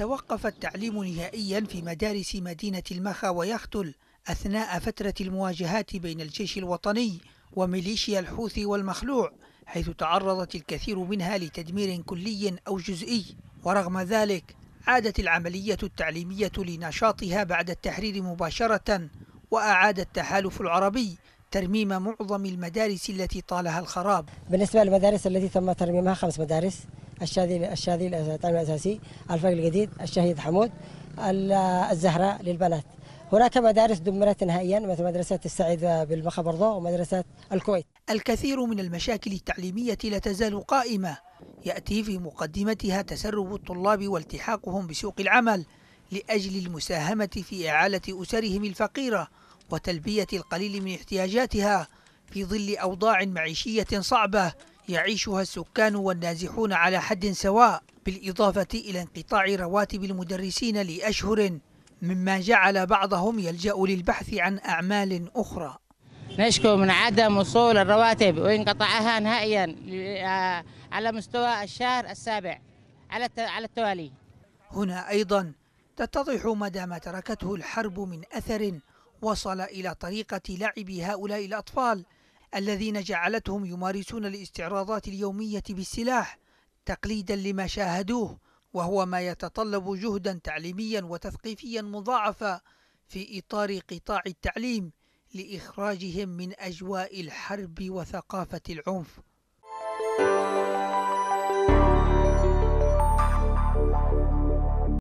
يتوقف التعليم نهائيا في مدارس مدينة المخا ويختل أثناء فترة المواجهات بين الجيش الوطني وميليشيا الحوثي والمخلوع حيث تعرضت الكثير منها لتدمير كلي أو جزئي ورغم ذلك عادت العملية التعليمية لنشاطها بعد التحرير مباشرة وأعاد التحالف العربي ترميم معظم المدارس التي طالها الخراب بالنسبة للمدارس التي تم ترميمها خمس مدارس الشاذلي الشاذلي الطعم الاساسي الفريق الجديد الشهيد حمود الزهراء للبنات هناك مدارس دمرت نهائيا مثل مدرسة السعيد بالبخا برضو ومدرسة الكويت الكثير من المشاكل التعليمية لا تزال قائمة يأتي في مقدمتها تسرب الطلاب والتحاقهم بسوق العمل لأجل المساهمة في إعالة أسرهم الفقيرة وتلبية القليل من احتياجاتها في ظل أوضاع معيشية صعبة يعيشها السكان والنازحون على حد سواء بالإضافة إلى انقطاع رواتب المدرسين لأشهر مما جعل بعضهم يلجأ للبحث عن أعمال أخرى نشكو من عدم وصول الرواتب وانقطاعها نهائيا آه، على مستوى الشهر السابع على على التوالي هنا أيضا تتضح مدى ما تركته الحرب من أثر وصل إلى طريقة لعب هؤلاء الأطفال الذين جعلتهم يمارسون الاستعراضات اليومية بالسلاح تقليدا لما شاهدوه وهو ما يتطلب جهدا تعليميا وتثقيفيا مضاعفا في إطار قطاع التعليم لإخراجهم من أجواء الحرب وثقافة العنف.